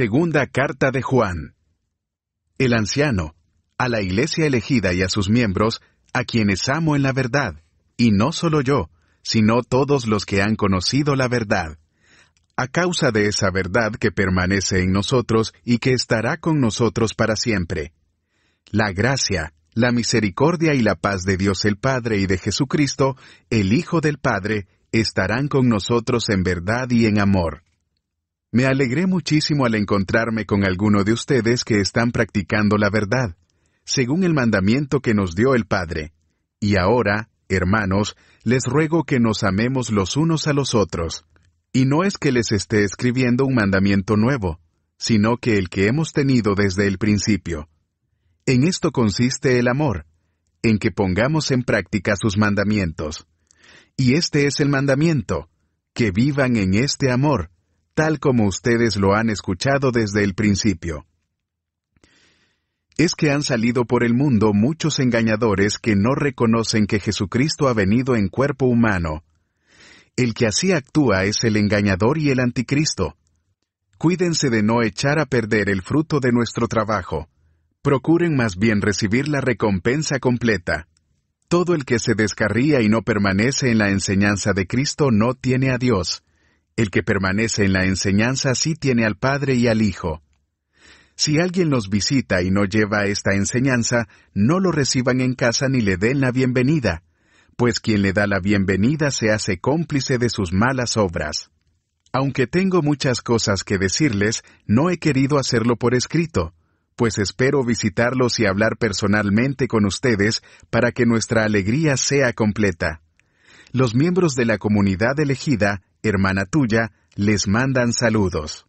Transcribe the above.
Segunda carta de Juan. El anciano, a la iglesia elegida y a sus miembros, a quienes amo en la verdad, y no solo yo, sino todos los que han conocido la verdad. A causa de esa verdad que permanece en nosotros y que estará con nosotros para siempre. La gracia, la misericordia y la paz de Dios el Padre y de Jesucristo, el Hijo del Padre, estarán con nosotros en verdad y en amor. Me alegré muchísimo al encontrarme con alguno de ustedes que están practicando la verdad, según el mandamiento que nos dio el Padre. Y ahora, hermanos, les ruego que nos amemos los unos a los otros. Y no es que les esté escribiendo un mandamiento nuevo, sino que el que hemos tenido desde el principio. En esto consiste el amor, en que pongamos en práctica sus mandamientos. Y este es el mandamiento, que vivan en este amor, tal como ustedes lo han escuchado desde el principio. Es que han salido por el mundo muchos engañadores que no reconocen que Jesucristo ha venido en cuerpo humano. El que así actúa es el engañador y el anticristo. Cuídense de no echar a perder el fruto de nuestro trabajo. Procuren más bien recibir la recompensa completa. Todo el que se descarría y no permanece en la enseñanza de Cristo no tiene a Dios el que permanece en la enseñanza sí tiene al Padre y al Hijo. Si alguien los visita y no lleva esta enseñanza, no lo reciban en casa ni le den la bienvenida, pues quien le da la bienvenida se hace cómplice de sus malas obras. Aunque tengo muchas cosas que decirles, no he querido hacerlo por escrito, pues espero visitarlos y hablar personalmente con ustedes para que nuestra alegría sea completa. Los miembros de la comunidad elegida hermana tuya, les mandan saludos.